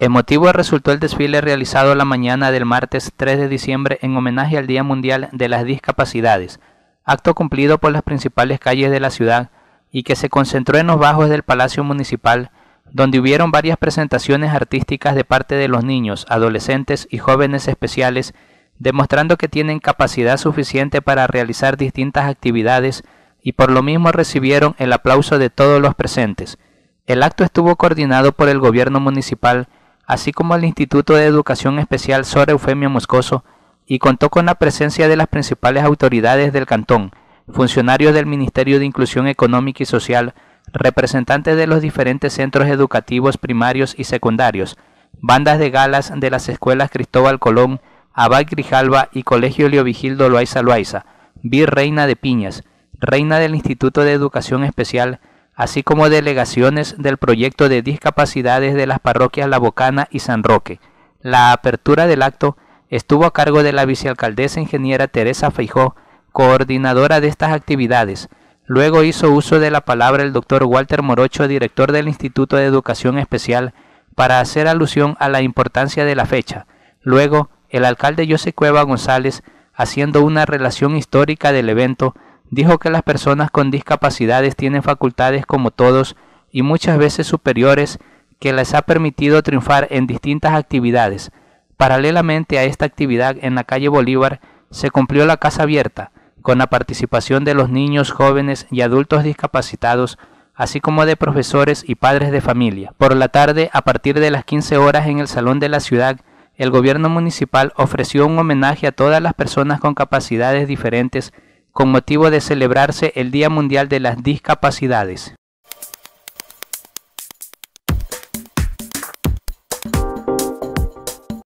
Emotivo resultó el desfile realizado la mañana del martes 3 de diciembre en homenaje al Día Mundial de las Discapacidades, acto cumplido por las principales calles de la ciudad y que se concentró en los bajos del Palacio Municipal, donde hubieron varias presentaciones artísticas de parte de los niños, adolescentes y jóvenes especiales, demostrando que tienen capacidad suficiente para realizar distintas actividades y por lo mismo recibieron el aplauso de todos los presentes. El acto estuvo coordinado por el gobierno municipal, así como al Instituto de Educación Especial Sor Eufemia Moscoso, y contó con la presencia de las principales autoridades del cantón, funcionarios del Ministerio de Inclusión Económica y Social, representantes de los diferentes centros educativos primarios y secundarios, bandas de galas de las escuelas Cristóbal Colón, Abad Grijalva y Colegio Leovigildo Loaiza Loaiza, Virreina de Piñas, Reina del Instituto de Educación Especial así como delegaciones del proyecto de discapacidades de las parroquias La Bocana y San Roque. La apertura del acto estuvo a cargo de la vicealcaldesa ingeniera Teresa Feijó, coordinadora de estas actividades. Luego hizo uso de la palabra el doctor Walter Morocho, director del Instituto de Educación Especial, para hacer alusión a la importancia de la fecha. Luego, el alcalde José Cueva González, haciendo una relación histórica del evento, Dijo que las personas con discapacidades tienen facultades como todos y muchas veces superiores que les ha permitido triunfar en distintas actividades. Paralelamente a esta actividad en la calle Bolívar se cumplió la Casa Abierta, con la participación de los niños, jóvenes y adultos discapacitados, así como de profesores y padres de familia. Por la tarde, a partir de las 15 horas en el Salón de la Ciudad, el gobierno municipal ofreció un homenaje a todas las personas con capacidades diferentes con motivo de celebrarse el Día Mundial de las Discapacidades.